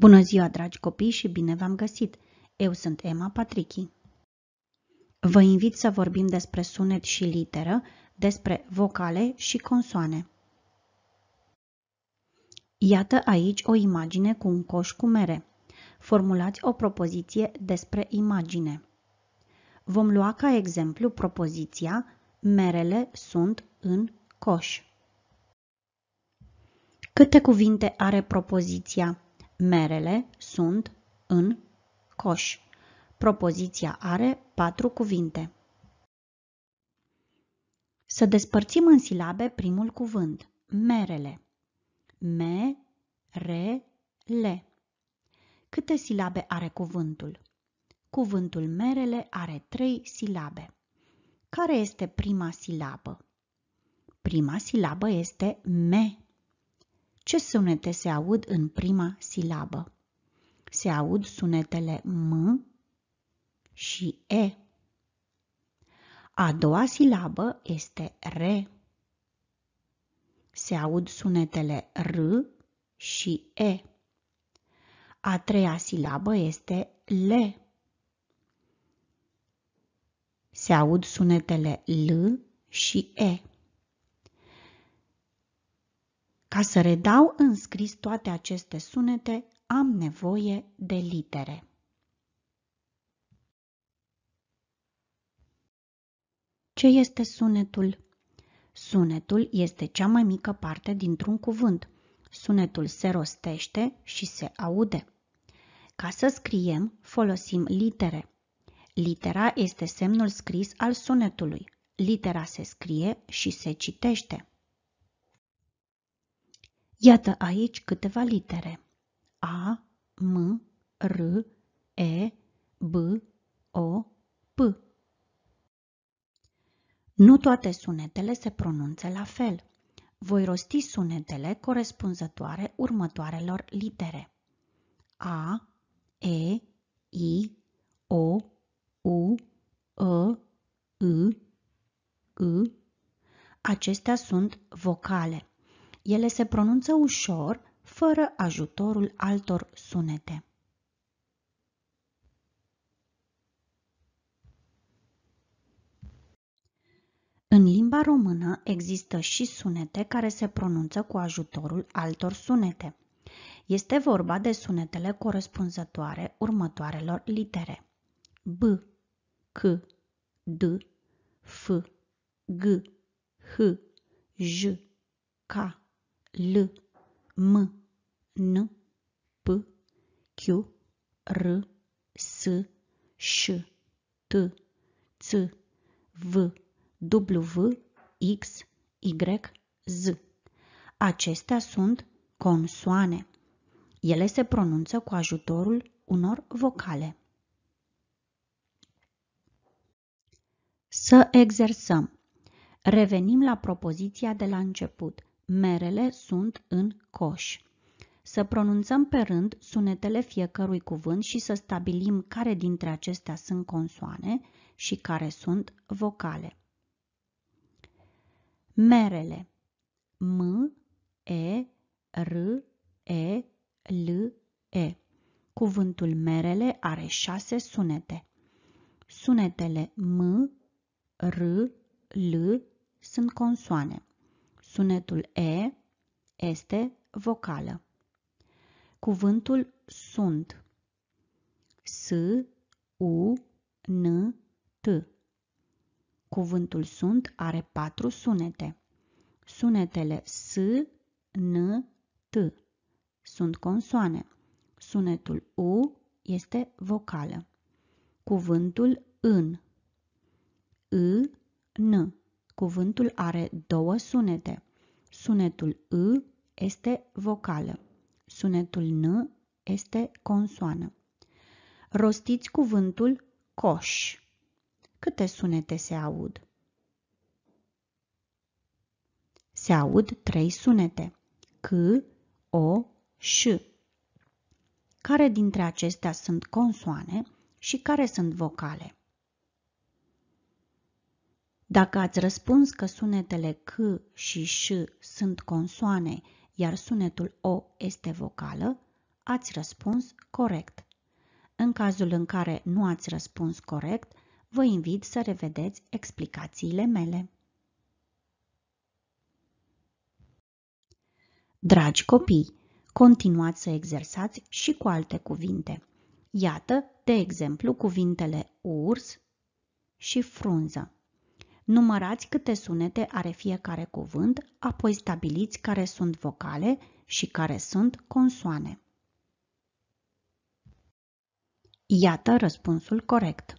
Bună ziua, dragi copii, și bine v-am găsit! Eu sunt Emma Patrichi. Vă invit să vorbim despre sunet și literă, despre vocale și consoane. Iată aici o imagine cu un coș cu mere. Formulați o propoziție despre imagine. Vom lua ca exemplu propoziția Merele sunt în coș. Câte cuvinte are propoziția Merele sunt în coș. Propoziția are patru cuvinte. Să despărțim în silabe primul cuvânt, merele. Me, re, le. Câte silabe are cuvântul? Cuvântul merele are trei silabe. Care este prima silabă? Prima silabă este me ce sunete se aud în prima silabă? Se aud sunetele M și E. A doua silabă este RE. Se aud sunetele R și E. A treia silabă este LE. Se aud sunetele L și E. Ca să redau în scris toate aceste sunete, am nevoie de litere. Ce este sunetul? Sunetul este cea mai mică parte dintr-un cuvânt. Sunetul se rostește și se aude. Ca să scriem, folosim litere. Litera este semnul scris al sunetului. Litera se scrie și se citește. Iată aici câteva litere. A, M, R, E, B, O, P. Nu toate sunetele se pronunță la fel. Voi rosti sunetele corespunzătoare următoarelor litere. A, E, I, O, U, E, I, I. Acestea sunt vocale. Ele se pronunță ușor, fără ajutorul altor sunete. În limba română există și sunete care se pronunță cu ajutorul altor sunete. Este vorba de sunetele corespunzătoare următoarelor litere. B, C, D, F, G, H, J, K, L, M, N, P, Q, R, S, Ș, T, Ț, V, W, X, Y, Z. Acestea sunt consoane. Ele se pronunță cu ajutorul unor vocale. Să exersăm. Revenim la propoziția de la început merele sunt în coș. Să pronunțăm pe rând sunetele fiecărui cuvânt și să stabilim care dintre acestea sunt consoane și care sunt vocale. Merele M, E, R, E, L, E. Cuvântul merele are șase sunete. Sunetele M, R, L sunt consoane. Sunetul E este vocală. Cuvântul sunt. S, U, N, T. Cuvântul sunt are patru sunete. Sunetele S, N, T sunt consoane. Sunetul U este vocală. Cuvântul în. I, N Cuvântul are două sunete. Sunetul î este vocală. Sunetul N este consoană. Rostiți cuvântul coș. Câte sunete se aud? Se aud trei sunete. C, O, Ș. Care dintre acestea sunt consoane și care sunt vocale? Dacă ați răspuns că sunetele C și Ș sunt consoane, iar sunetul O este vocală, ați răspuns corect. În cazul în care nu ați răspuns corect, vă invit să revedeți explicațiile mele. Dragi copii, continuați să exersați și cu alte cuvinte. Iată, de exemplu, cuvintele urs și frunză. Numărați câte sunete are fiecare cuvânt, apoi stabiliți care sunt vocale și care sunt consoane. Iată răspunsul corect.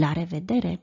La revedere!